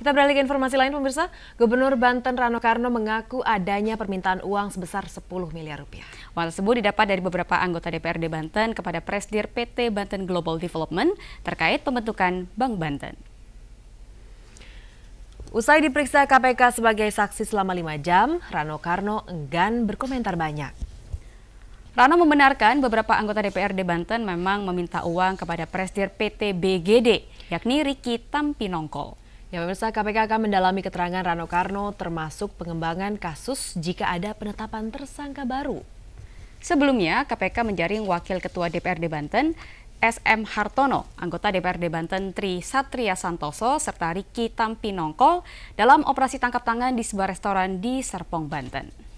Kita beralih ke informasi lain pemirsa. Gubernur Banten Rano Karno mengaku adanya permintaan uang sebesar 10 miliar rupiah. Uang tersebut didapat dari beberapa anggota DPRD Banten kepada Presdir PT Banten Global Development terkait pembentukan Bank Banten. Usai diperiksa KPK sebagai saksi selama 5 jam, Rano Karno enggan berkomentar banyak. Rano membenarkan beberapa anggota DPRD Banten memang meminta uang kepada Presdir PT BGD, yakni Riki Tampinongkol. Ya, pemirsa KPK akan mendalami keterangan Rano Karno termasuk pengembangan kasus jika ada penetapan tersangka baru. Sebelumnya, KPK menjaring Wakil Ketua DPRD Banten, SM Hartono, anggota DPRD Banten Tri Satria Santoso, serta Riki Tampinongkol dalam operasi tangkap tangan di sebuah restoran di Serpong, Banten.